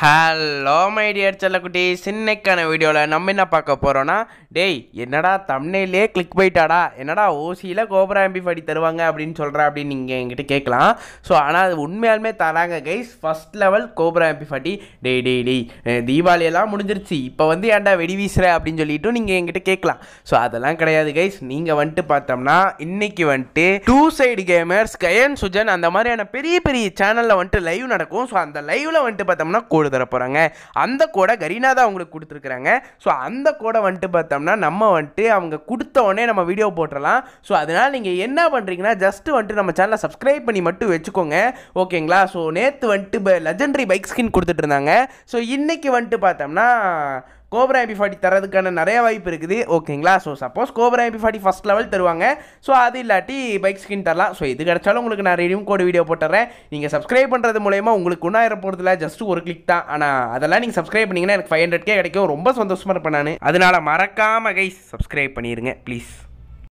hello my dear செல்லக்குட்டி சின்னைக்கான வீடியோவில் நம்ம என்ன பார்க்க போகிறோன்னா டேய் என்னடா தமிழ்லேயே கிளிக் போயிட்டாடா என்னடா ஓசியில் கோபுரா எம்பி படி தருவாங்க அப்படின்னு சொல்கிற அப்படின்னு நீங்கள் என்கிட்ட கேட்கலாம் ஸோ ஆனால் அது உண்மையாலுமே தராங்க guys first level Cobra MP forty டேய் டேய் டேய் தீபாவளியெல்லாம் முடிஞ்சிருச்சு இப்போ வந்து ஏன்டா வெடி வீசுகிற அப்படின்னு சொல்லிட்டு நீங்கள் என்கிட்ட கேட்கலாம் ஸோ அதெல்லாம் கிடையாது கைஸ் நீங்கள் வந்துட்டு பார்த்தோம்னா இன்றைக்கி வந்துட்டு two side gamers Gayan Sujan அந்த மாதிரியான பெரிய பெரிய சேனலில் வந்துட்டு லைவ் நடக்கும் ஸோ அந்த லைவில் வந்துட்டு பார்த்தோம்னா கொடு கோடு தர போகிறாங்க அந்த கோடை கரீனா தான் அவங்களுக்கு கொடுத்துருக்குறாங்க ஸோ அந்த கோடை வந்துட்டு பார்த்தோம்னா நம்ம வந்துட்டு அவங்க கொடுத்த உடனே நம்ம வீடியோ போட்டுடலாம் ஸோ அதனால் நீங்கள் என்ன பண்ணுறீங்கன்னா ஜஸ்ட்டு வந்துட்டு நம்ம சேனலை சப்ஸ்கிரைப் பண்ணி மட்டும் வச்சுக்கோங்க ஓகேங்களா ஸோ நேற்று வந்துட்டு லெஜண்டரி பைக் ஸ்கின் கொடுத்துட்டு இருந்தாங்க ஸோ இன்றைக்கி வந்துட்டு பார்த்தோம்னா கோப்ரா எம்பி ஃபார்ட்டி தரதுக்கான நிறைய வாய்ப்பு இருக்குது ஓகேங்களா so suppose Cobra MP forty first level தருவாங்க ஸோ அது இல்லாட்டி பைக் ஸ்கின் தரலாம் ஸோ இது கிடைச்சாலும் உங்களுக்கு நான் ரிவ்யூ கோடு வீடியோ போட்டுறேன் நீங்கள் சப்ஸ்கிரைப் பண்ணுறது மூலயமா உங்களுக்கு ஒன்றாயிரம் போகிறதுல ஜஸ்ட் ஒரு கிளிக் தான் ஆனால் அதெல்லாம் நீங்கள் சப்ஸ்கிரைப் பண்ணிங்கன்னா எனக்கு ஃபைவ் ஹண்ட்ரட் கே கிடைக்கும் ரொம்ப சந்தோஷமாக இருப்பேன் நான் அதனால் மறக்காமல் கை சப்ஸ்கிரைப் பண்ணிடுங்க ப்ளீஸ்